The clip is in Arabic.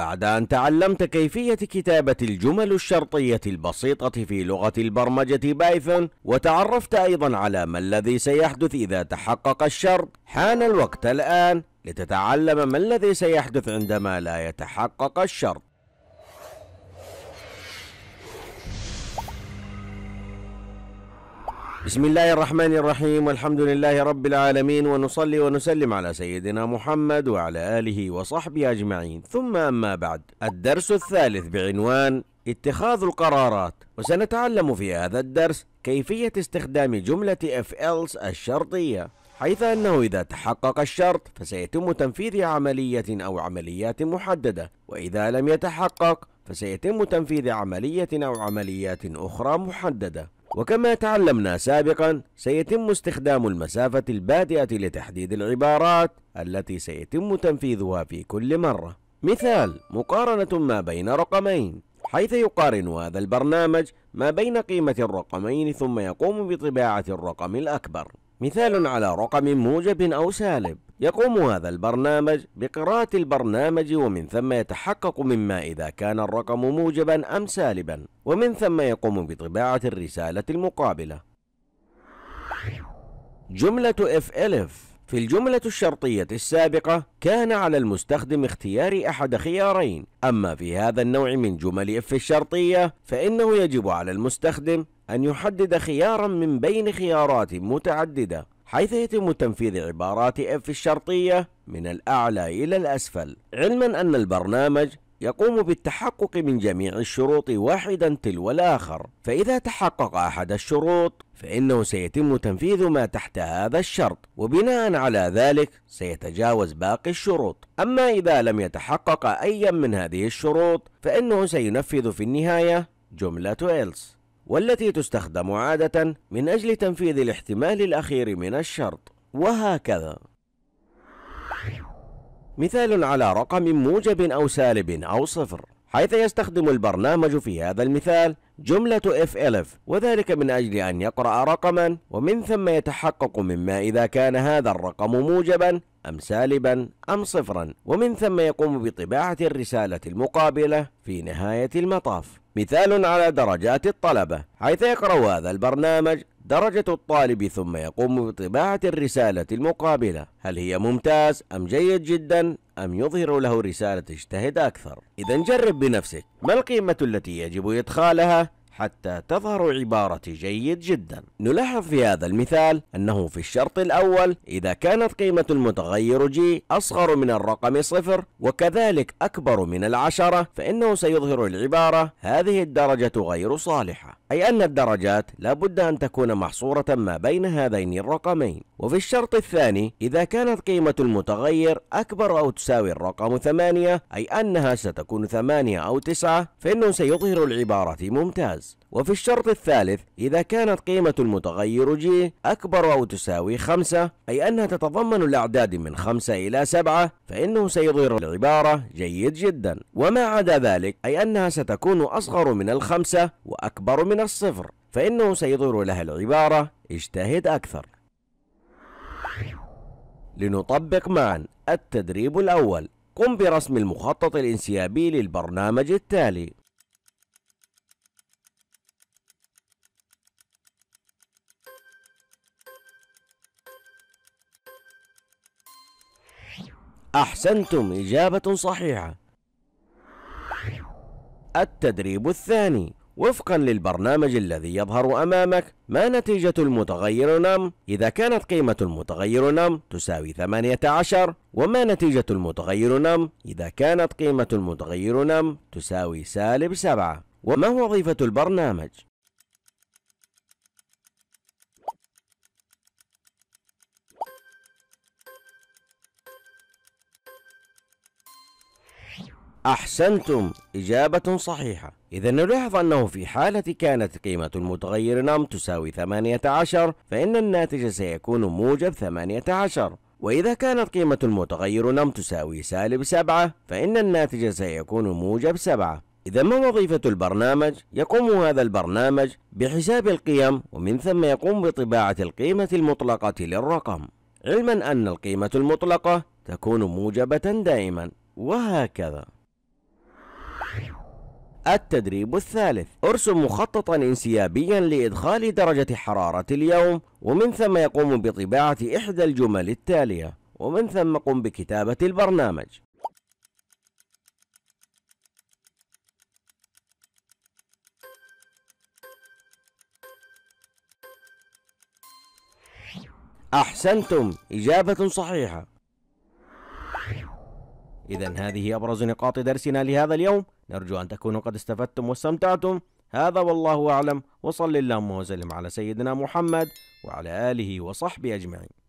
بعد أن تعلمت كيفية كتابة الجمل الشرطية البسيطة في لغة البرمجة بايثون وتعرفت أيضا على ما الذي سيحدث إذا تحقق الشرط حان الوقت الآن لتتعلم ما الذي سيحدث عندما لا يتحقق الشرط بسم الله الرحمن الرحيم والحمد لله رب العالمين ونصلي ونسلم على سيدنا محمد وعلى آله وصحبه أجمعين ثم أما بعد الدرس الثالث بعنوان اتخاذ القرارات وسنتعلم في هذا الدرس كيفية استخدام جملة اف ايلس الشرطية حيث أنه إذا تحقق الشرط فسيتم تنفيذ عملية أو عمليات محددة وإذا لم يتحقق فسيتم تنفيذ عملية أو عمليات أخرى محددة وكما تعلمنا سابقا سيتم استخدام المسافة البادئة لتحديد العبارات التي سيتم تنفيذها في كل مرة مثال مقارنة ما بين رقمين حيث يقارن هذا البرنامج ما بين قيمة الرقمين ثم يقوم بطباعة الرقم الأكبر مثال على رقم موجب أو سالب يقوم هذا البرنامج بقراءة البرنامج ومن ثم يتحقق مما إذا كان الرقم موجبا أم سالبا ومن ثم يقوم بطباعة الرسالة المقابلة جملة if-elif في الجملة الشرطية السابقة كان على المستخدم اختيار أحد خيارين أما في هذا النوع من جمل اف الشرطية فإنه يجب على المستخدم أن يحدد خيارا من بين خيارات متعددة حيث يتم تنفيذ عبارات اف الشرطية من الأعلى إلى الأسفل علما أن البرنامج يقوم بالتحقق من جميع الشروط واحدا تلو الآخر فإذا تحقق أحد الشروط فإنه سيتم تنفيذ ما تحت هذا الشرط وبناء على ذلك سيتجاوز باقي الشروط أما إذا لم يتحقق أي من هذه الشروط فإنه سينفذ في النهاية جملة إلس والتي تستخدم عادة من أجل تنفيذ الاحتمال الأخير من الشرط وهكذا مثال على رقم موجب أو سالب أو صفر حيث يستخدم البرنامج في هذا المثال جملة if-elif وذلك من أجل أن يقرأ رقما ومن ثم يتحقق مما إذا كان هذا الرقم موجبا أم سالبا أم صفرا ومن ثم يقوم بطباعة الرسالة المقابلة في نهاية المطاف مثال على درجات الطلبة حيث يقرأ هذا البرنامج درجة الطالب ثم يقوم بطباعة الرسالة المقابلة هل هي ممتاز أم جيد جدا أم يظهر له رسالة اجتهد أكثر إذا جرب بنفسك ما القيمة التي يجب إدخالها حتى تظهر عبارة جيد جدا نلاحظ في هذا المثال أنه في الشرط الأول إذا كانت قيمة المتغير جي أصغر من الرقم صفر وكذلك أكبر من العشرة فإنه سيظهر العبارة هذه الدرجة غير صالحة أي أن الدرجات لابد أن تكون محصورة ما بين هذين الرقمين وفي الشرط الثاني إذا كانت قيمة المتغير أكبر أو تساوي الرقم ثمانية أي أنها ستكون ثمانية أو تسعة فإنه سيظهر العبارة ممتاز وفي الشرط الثالث إذا كانت قيمة المتغير جي أكبر أو تساوي خمسة أي أنها تتضمن الأعداد من خمسة إلى سبعة فإنه سيظهر العبارة جيد جدا وما عدا ذلك أي أنها ستكون أصغر من الخمسة وأكبر من الصفر فإنه سيظهر لها العبارة اجتهد أكثر لنطبق معا التدريب الأول قم برسم المخطط الانسيابي للبرنامج التالي أحسنتم إجابة صحيحة التدريب الثاني وفقا للبرنامج الذي يظهر أمامك ما نتيجة المتغير نم إذا كانت قيمة المتغير نم تساوي 18 وما نتيجة المتغير نم إذا كانت قيمة المتغير نم تساوي سالب 7 وما وظيفة البرنامج أحسنتم إجابة صحيحة إذا نلاحظ أنه في حالة كانت قيمة المتغير نم تساوي 18 فإن الناتج سيكون موجب 18 وإذا كانت قيمة المتغير نم تساوي سالب 7 فإن الناتج سيكون موجب 7 إذا ما وظيفة البرنامج؟ يقوم هذا البرنامج بحساب القيم ومن ثم يقوم بطباعة القيمة المطلقة للرقم علما أن القيمة المطلقة تكون موجبة دائما وهكذا التدريب الثالث ارسم مخططا انسيابيا لإدخال درجة حرارة اليوم ومن ثم يقوم بطباعة إحدى الجمل التالية ومن ثم قم بكتابة البرنامج أحسنتم إجابة صحيحة إذا هذه أبرز نقاط درسنا لهذا اليوم نرجو أن تكونوا قد استفدتم واستمتعتم هذا والله أعلم وصل اللهم وسلم على سيدنا محمد وعلى آله وصحبه أجمعين